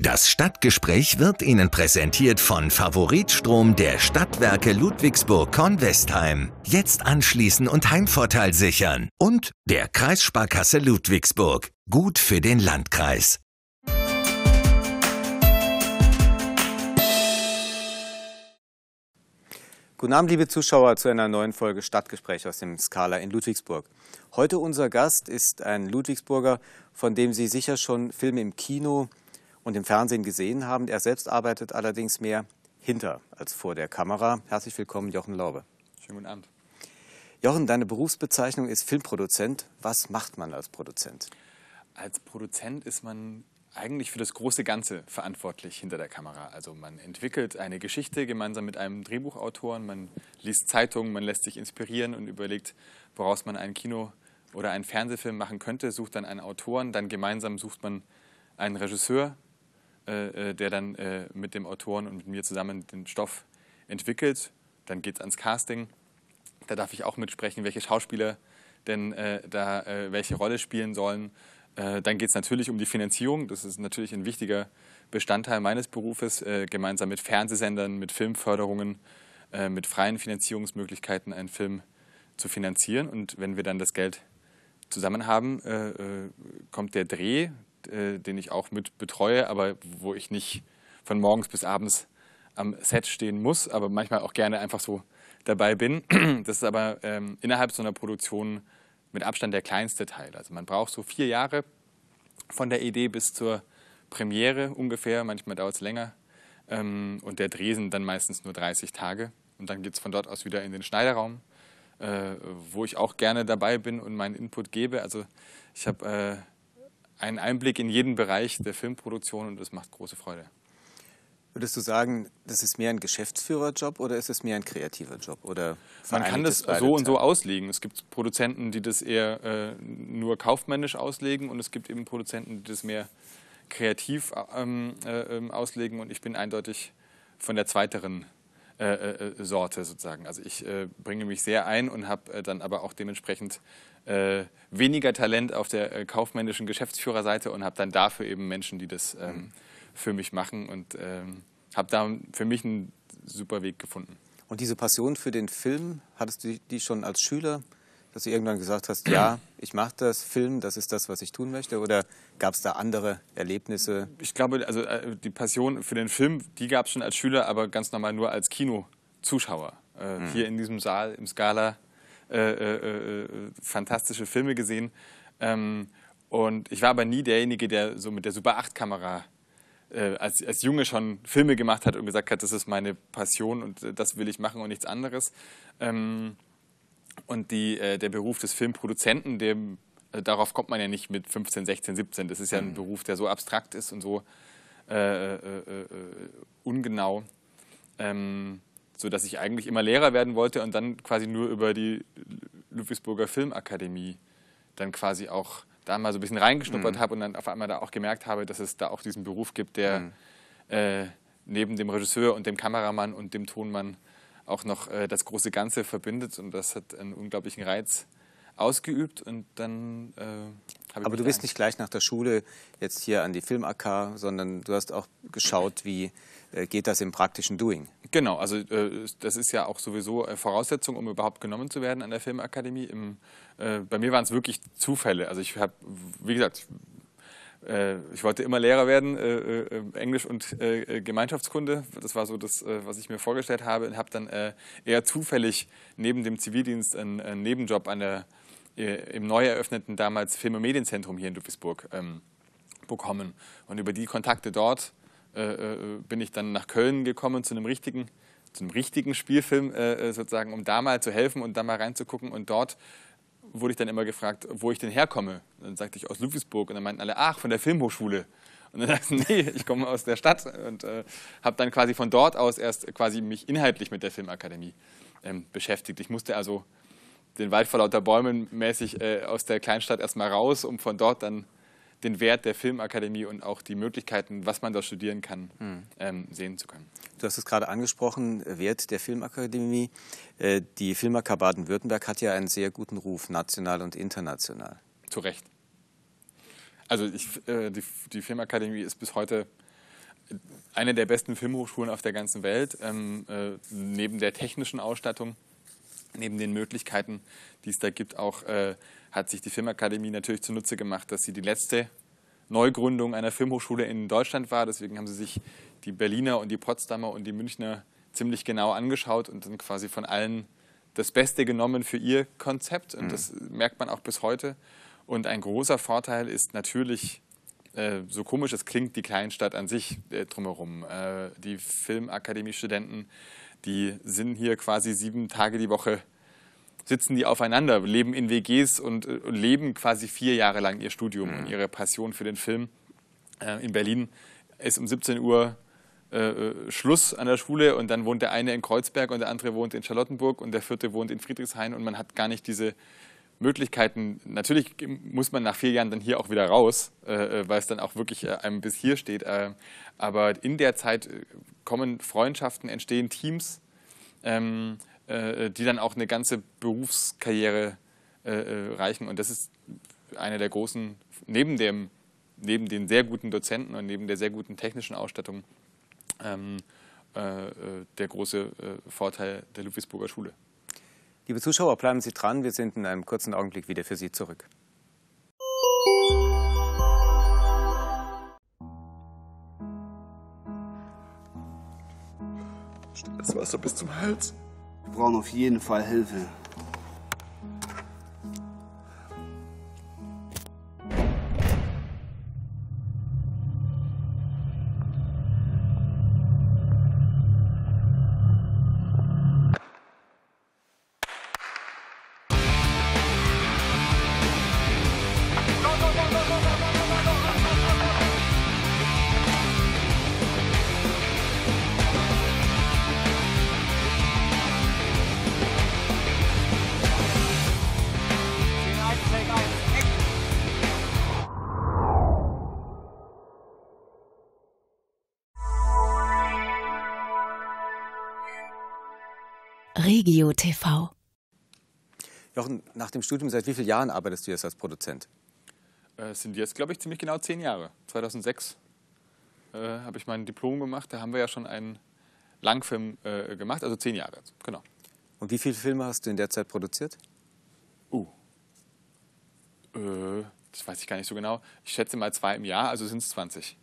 Das Stadtgespräch wird Ihnen präsentiert von Favoritstrom der Stadtwerke Ludwigsburg-Kornwestheim. Jetzt anschließen und Heimvorteil sichern. Und der Kreissparkasse Ludwigsburg. Gut für den Landkreis. Guten Abend, liebe Zuschauer, zu einer neuen Folge Stadtgespräch aus dem Skala in Ludwigsburg. Heute unser Gast ist ein Ludwigsburger, von dem Sie sicher schon Filme im Kino und im Fernsehen gesehen haben. Er selbst arbeitet allerdings mehr hinter als vor der Kamera. Herzlich willkommen, Jochen Laube. Schönen guten Abend. Jochen, deine Berufsbezeichnung ist Filmproduzent. Was macht man als Produzent? Als Produzent ist man eigentlich für das große Ganze verantwortlich hinter der Kamera. Also man entwickelt eine Geschichte gemeinsam mit einem Drehbuchautor, man liest Zeitungen, man lässt sich inspirieren und überlegt, woraus man ein Kino oder einen Fernsehfilm machen könnte, sucht dann einen Autoren, dann gemeinsam sucht man einen Regisseur, äh, äh, der dann äh, mit dem Autoren und mit mir zusammen den Stoff entwickelt. Dann geht es ans Casting. Da darf ich auch mitsprechen, welche Schauspieler denn da welche Rolle spielen sollen. dann geht es natürlich um die Finanzierung. Das ist natürlich ein wichtiger Bestandteil meines Berufes, gemeinsam mit Fernsehsendern, mit Filmförderungen, mit freien Finanzierungsmöglichkeiten einen Film zu finanzieren. Und wenn wir dann das Geld zusammen haben, kommt der Dreh. Äh, den ich auch mit betreue, aber wo ich nicht von morgens bis abends am Set stehen muss, aber manchmal auch gerne einfach so dabei bin. Das ist aber ähm, innerhalb so einer Produktion mit Abstand der kleinste Teil. Also man braucht so vier Jahre von der Idee bis zur Premiere ungefähr, manchmal dauert es länger. Ähm, und der Dreh sind dann meistens nur 30 Tage. Und dann geht es von dort aus wieder in den Schneiderraum, äh, wo ich auch gerne dabei bin und meinen Input gebe. Also ich habe äh, einen Einblick in jeden Bereich der Filmproduktion und das macht große Freude. Würdest du sagen, das ist mehr ein Geschäftsführerjob oder ist es mehr ein kreativer Job? Oder Man kann das so und so auslegen. Es gibt Produzenten, die das eher äh, nur kaufmännisch auslegen und es gibt eben Produzenten, die das mehr kreativ äh, ähm, äh, ähm, auslegen und ich bin eindeutig von der zweiteren äh, äh, äh, Sorte sozusagen. Also ich bringe mich sehr ein und habe dann aber auch dementsprechend weniger Talent auf der kaufmännischen Geschäftsführerseite und habe dann dafür eben Menschen, die das ähm, mhm. für mich machen und ähm, habe da für mich einen super Weg gefunden. Und diese Passion für den Film, hattest du die schon als Schüler, dass du irgendwann gesagt hast, ja, ich mache das, Film, das ist das, was ich tun möchte? Oder Gab es da andere Erlebnisse? Ich glaube, also äh, die Passion für den Film, die gab es schon als Schüler, aber ganz normal nur als Kinozuschauer. Äh, mhm. Hier in diesem Saal im Scala äh, äh, äh, äh fantastische Filme gesehen. Ähm, und ich war aber nie derjenige, der so mit der Super 8-Kamera als, als Junge schon Filme gemacht hat und gesagt hat, das ist meine Passion und das will ich machen und nichts anderes. Ähm, und die, der Beruf des Filmproduzenten, der äh, darauf kommt man ja nicht mit 15, 16, 17. Das ist ja ein mhm. Beruf, der so abstrakt ist und so äh, äh, äh, äh ungenau, ähm, sodass ich eigentlich immer Lehrer werden wollte und dann quasi nur über die Ludwigsburger Filmakademie dann quasi auch da mal so ein bisschen reingeschnuppert mhm. habe und dann auf einmal da auch gemerkt habe, dass es da auch diesen Beruf gibt, der mhm. Äh, neben dem Regisseur und dem Kameramann und dem Tonmann auch noch das große Ganze verbindet und das hat einen unglaublichen Reiz ausgeübt und dann äh, habe ich. Aber du bist nicht gleich nach der Schule jetzt hier an die Film-AK, sondern du hast auch geschaut, wie äh, geht das im praktischen Doing? Genau, also äh, das ist ja auch sowieso äh, Voraussetzung, um überhaupt genommen zu werden an der Filmakademie. Im, äh, bei mir waren es wirklich Zufälle. Also ich habe, wie gesagt, äh, ich wollte immer Lehrer werden, Englisch und Gemeinschaftskunde. Das war so das, was ich mir vorgestellt habe. Und habe dann eher zufällig neben dem Zivildienst einen, Nebenjob an der äh, im neu eröffneten damals Film- und Medienzentrum hier in Ludwigsburg ähm, bekommen. Und über die Kontakte dort äh, äh, bin ich dann nach Köln gekommen zu einem richtigen, zu einem richtigen Spielfilm äh, äh, sozusagen, um da mal zu helfen und da mal reinzugucken. Und dort wurde ich dann immer gefragt, wo ich denn herkomme. Und dann sagte ich aus Ludwigsburg und dann meinten alle, ach, von der Filmhochschule. Und dann dachte ich, nee, ich komme aus der Stadt und äh, habe dann quasi von dort aus erst quasi mich inhaltlich mit der Filmakademie ähm, beschäftigt. Ich musste also den Wald vor lauter Bäumen mäßig äh, aus der Kleinstadt erstmal raus, um von dort dann den Wert der Filmakademie und auch die Möglichkeiten, was man da studieren kann, hm. ähm, sehen zu können. Du hast es gerade angesprochen, Wert der Filmakademie. Äh, die Filmakademie Baden-Württemberg hat ja einen sehr guten Ruf, national und international. Zu Recht. Also ich, äh, die, die Filmakademie ist bis heute eine der besten Filmhochschulen auf der ganzen Welt, ähm, äh, neben der technischen Ausstattung neben den Möglichkeiten, die es da gibt, auch äh, hat sich die Filmakademie natürlich zunutze gemacht, dass sie die letzte Neugründung einer Filmhochschule in Deutschland war. Deswegen haben sie sich die Berliner und die Potsdamer und die Münchner ziemlich genau angeschaut und dann quasi von allen das Beste genommen für ihr Konzept. Und mhm. das merkt man auch bis heute. Und ein großer Vorteil ist natürlich, äh, so komisch es klingt, die Kleinstadt an sich äh, drumherum. Äh, die Filmakademie-Studenten die sind hier quasi sieben Tage die Woche, sitzen die aufeinander, leben in WGs äh, und, leben quasi vier Jahre lang ihr Studium und mhm. ihre Passion für den Film. Äh, in Berlin ist um 17 Uhr äh, Schluss an der Schule und dann wohnt der eine in Kreuzberg und der andere wohnt in Charlottenburg und der vierte wohnt in Friedrichshain und man hat gar nicht diese Möglichkeiten, natürlich muss man nach vier Jahren dann hier auch wieder raus, äh, äh, weil es dann auch wirklich äh, einem bis hier steht. Äh, aber in der Zeit äh, kommen Freundschaften, entstehen Teams, ähm, äh, die dann auch eine ganze Berufskarriere reichen. Und das ist eine der großen, neben, dem, neben den sehr guten Dozenten und neben der sehr guten technischen Ausstattung, ähm, der große Vorteil der Ludwigsburger Schule. Liebe Zuschauer, bleiben Sie dran. Wir sind in einem kurzen Augenblick wieder für Sie zurück. Das Wasser bis zum Hals. Wir brauchen auf jeden Fall Hilfe. Regio TV. Jochen, nach dem Studium, seit wie vielen Jahren arbeitest du jetzt als Produzent? Es äh, sind jetzt, glaube ich, ziemlich genau zehn Jahre. 2006 äh, habe ich mein Diplom gemacht. Da haben wir ja schon einen Langfilm äh, gemacht, also zehn Jahre. Genau. Und wie viele Filme hast du in der Zeit produziert? Uh. Äh, das weiß ich gar nicht so genau. Ich schätze mal zwei im Jahr, also sind es 20.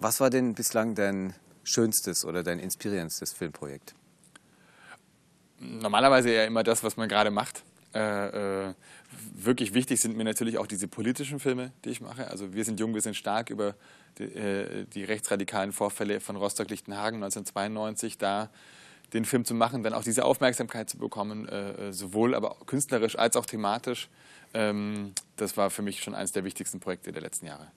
Was war denn bislang dein schönstes oder dein inspirierendstes Filmprojekt? normalerweise ja immer das, was man gerade macht. Äh, äh, wirklich wichtig sind mir natürlich auch diese politischen Filme, die ich mache. Also wir sind jung, wir sind stark über die, äh, die rechtsradikalen Vorfälle von Rostock-Lichtenhagen 1992 da den Film zu machen, dann auch diese Aufmerksamkeit zu bekommen, äh, äh, sowohl aber künstlerisch als auch thematisch. Ähm, das war für mich schon eines der wichtigsten Projekte der letzten Jahre.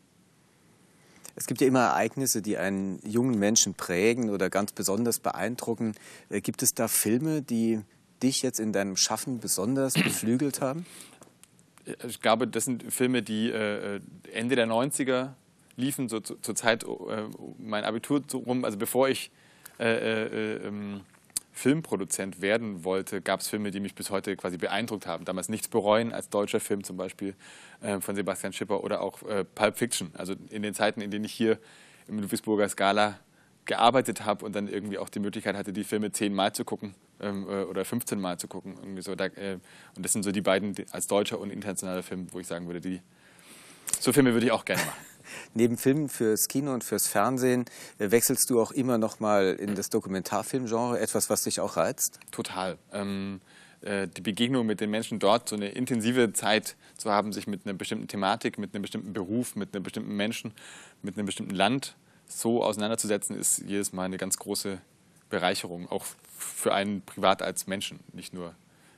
Es gibt ja immer Ereignisse, die einen jungen Menschen prägen oder ganz besonders beeindrucken. Äh, gibt es da Filme, die dich jetzt in deinem Schaffen besonders beflügelt haben? Äh, ich glaube, das sind Filme, die äh, Ende der 90er liefen, so zur Zeit mein Abitur rum, also bevor ich äh, äh, ähm, Filmproduzent werden wollte, gab es Filme, die mich bis heute quasi beeindruckt haben. Damals Nichts bereuen als deutscher Film zum Beispiel äh, von Sebastian Schipper oder auch äh, Pulp Fiction. Also in den Zeiten, in denen ich hier im Ludwigsburger Skala gearbeitet habe und dann irgendwie auch die Möglichkeit hatte, die Filme zehnmal zu gucken ähm, äh, oder 15 Mal zu gucken. Irgendwie so. Da, äh, und das sind so die beiden als deutscher und internationaler Film, wo ich sagen würde, die so Filme würde ich auch gerne machen neben Filmen fürs Kino und fürs Fernsehen äh, wechselst du auch immer noch mal in das Dokumentarfilmgenre, etwas, was dich auch reizt? Total. Ähm, äh, die Begegnung mit den Menschen dort, so eine intensive Zeit zu haben, sich mit einer bestimmten Thematik, mit einem bestimmten Beruf, mit einem bestimmten Menschen, mit einem bestimmten Land so auseinanderzusetzen, ist jedes Mal eine ganz große Bereicherung, auch für einen privat als Menschen, nicht nur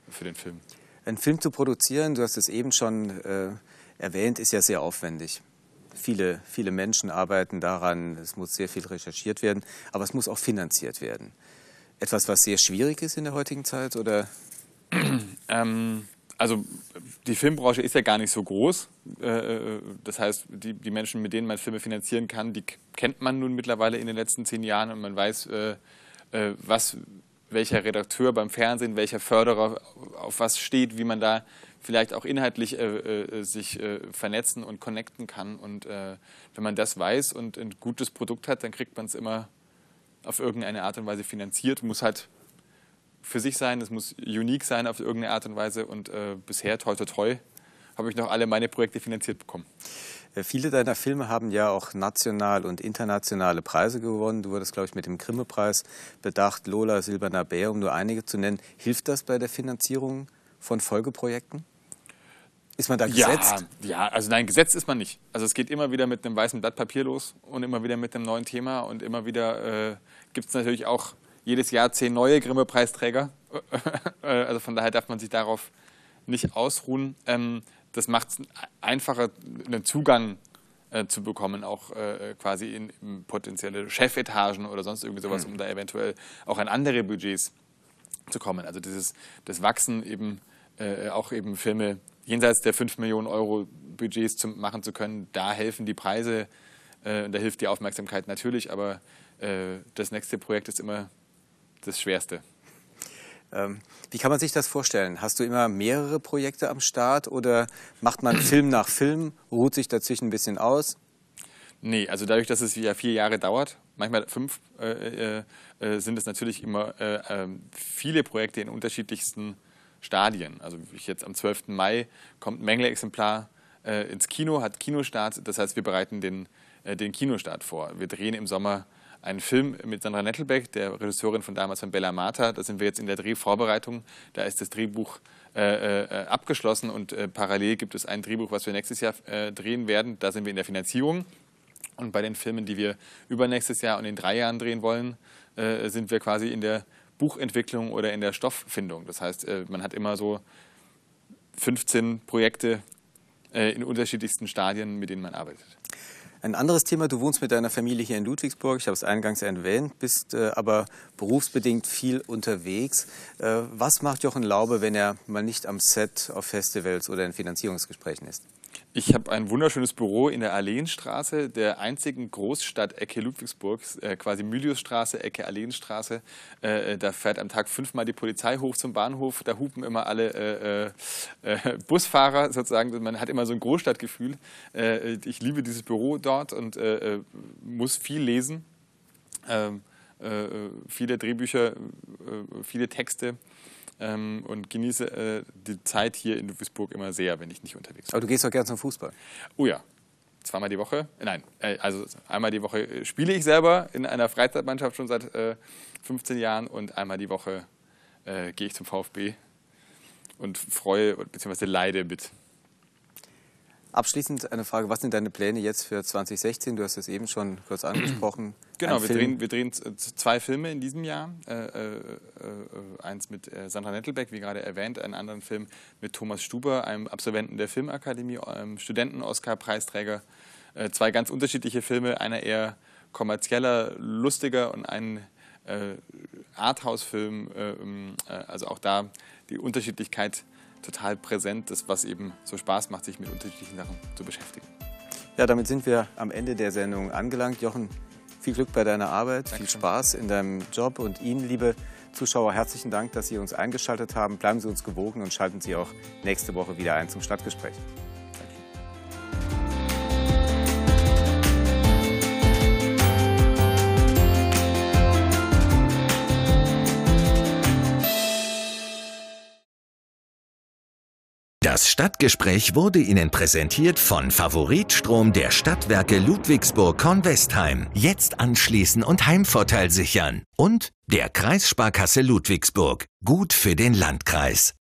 für den Film. Ein Film zu produzieren, du hast es eben schon äh, erwähnt, ist ja sehr aufwendig viele, viele Menschen arbeiten daran. Es muss sehr viel recherchiert werden, aber es muss auch finanziert werden. Etwas, was sehr schwierig ist in der heutigen Zeit, oder? Ähm, also die Filmbranche ist ja gar nicht so groß. Äh, äh, das heißt, die, die, Menschen, mit denen man Filme finanzieren kann, die kennt man nun mittlerweile in den letzten zehn Jahren und man weiß, äh, was welcher Redakteur beim Fernsehen, welcher Förderer auf was steht, wie man da vielleicht auch inhaltlich äh, äh, sich äh, vernetzen und connecten kann. Und äh, wenn man das weiß und ein gutes Produkt hat, dann kriegt man es immer auf irgendeine Art und Weise finanziert. Muss halt für sich sein, es muss unique sein auf irgendeine Art und Weise. Und äh, bisher, toi, toi, toi, habe ich noch alle meine Projekte finanziert bekommen. Äh, viele deiner Filme haben ja auch national und internationale Preise gewonnen. Du wurdest, glaube ich, mit dem Grimme-Preis bedacht, Lola, Silberner Bär, um nur einige zu nennen. Hilft das bei der Finanzierung von Folgeprojekten? Ist man da gesetzt? Ja, ja, also nein, gesetzt ist man nicht. Also es geht immer wieder mit einem weißen Blatt Papier los und immer wieder mit einem neuen Thema und immer wieder äh, gibt es natürlich auch jedes Jahr zehn neue Grimme-Preisträger. Äh, also von daher darf man sich darauf nicht ausruhen. Ähm, das macht es einfacher, einen Zugang äh, zu bekommen, auch äh, quasi in, in, potenzielle Chefetagen oder sonst irgendwie sowas, mhm. um da eventuell auch an andere Budgets zu kommen. Also dieses das Wachsen eben äh, auch eben Filme jenseits der 5 Millionen Euro Budgets zu machen zu können, da helfen die Preise äh, und da hilft die Aufmerksamkeit natürlich, aber äh, das nächste Projekt ist immer das Schwerste. Ähm, wie kann man sich das vorstellen? Hast du immer mehrere Projekte am Start oder macht man Film nach Film, ruht sich dazwischen ein bisschen aus? Nee, also dadurch, dass es ja vier Jahre dauert, manchmal fünf, äh, äh, äh sind es natürlich immer äh, ähm, viele Projekte in unterschiedlichsten Stadien. Also ich jetzt am 12. Mai kommt ein Mengele-Exemplar äh, ins Kino, hat Kinostart. Das heißt, wir bereiten den, äh, den Kinostart vor. Wir drehen im Sommer einen Film mit Sandra Nettelbeck, der Regisseurin von damals von Bella Marta. Da sind wir jetzt in der Drehvorbereitung. Da ist das Drehbuch äh, äh, abgeschlossen und äh, parallel gibt es ein Drehbuch, was wir nächstes Jahr äh, drehen werden. Da sind wir in der Finanzierung. Und bei den Filmen, die wir übernächstes Jahr und in drei Jahren drehen wollen, äh, sind wir quasi in der Buchentwicklung oder in der Stofffindung. Das heißt, äh, man hat immer so 15 Projekte in unterschiedlichsten Stadien, mit denen man arbeitet. Ein anderes Thema, du wohnst mit deiner Familie hier in Ludwigsburg, ich habe es eingangs erwähnt, bist äh, aber berufsbedingt viel unterwegs. Äh, was macht Jochen Laube, wenn er mal nicht am Set, auf Festivals oder in Finanzierungsgesprächen ist? Ich habe ein wunderschönes Büro in der Alleenstraße, der einzigen Großstadt-Ecke Ludwigsburgs, äh, quasi Miliusstraße, Ecke Alleenstraße. Äh, äh, da fährt am Tag fünfmal die Polizei hoch zum Bahnhof. Da hupen immer alle äh, äh, äh Busfahrer sozusagen. Man hat immer so ein Großstadtgefühl. ich liebe dieses Büro dort und muss viel lesen. Ähm, viele Drehbücher, viele Texte ähm, und genieße äh, die Zeit hier in Ludwigsburg immer sehr, wenn ich nicht unterwegs bin. Aber du gehst doch gerne zum Fußball. Oh ja, zweimal die Woche, nein, äh, also einmal die Woche äh, spiele ich selber in einer Freizeitmannschaft schon seit äh, 15 Jahren und einmal die Woche äh, gehe ich zum VfB und freue bzw. leide mit. Abschließend eine Frage, was sind deine Pläne jetzt für 2016? Du hast es eben schon kurz angesprochen. Genau, wir drehen, wir drehen, zwei Filme in diesem Jahr. Äh, äh, äh eins mit äh, Sandra Nettelbeck, wie gerade erwähnt, einen anderen Film mit Thomas Stuber, einem Absolventen der Filmakademie, einem Studenten-Oscar-Preisträger. Äh, zwei ganz unterschiedliche Filme, einer eher kommerzieller, lustiger und einen äh, Arthouse-Film. Äh, ähm, also auch da die Unterschiedlichkeit total präsent ist, was eben so Spaß macht, sich mit unterschiedlichen Sachen zu beschäftigen. Ja, damit sind wir am Ende der Sendung angelangt. Jochen, viel Glück bei deiner Arbeit, Dankeschön. viel Spaß in deinem Job und Ihnen, liebe Zuschauer, herzlichen Dank, dass Sie uns eingeschaltet haben. Bleiben Sie uns gewogen und schalten Sie auch nächste Woche wieder ein zum Stadtgespräch. Stadtgespräch wurde Ihnen präsentiert von Favoritstrom der Stadtwerke Ludwigsburg-Kornwestheim. Jetzt anschließen und Heimvorteil sichern. Und der Kreissparkasse Ludwigsburg. Gut für den Landkreis.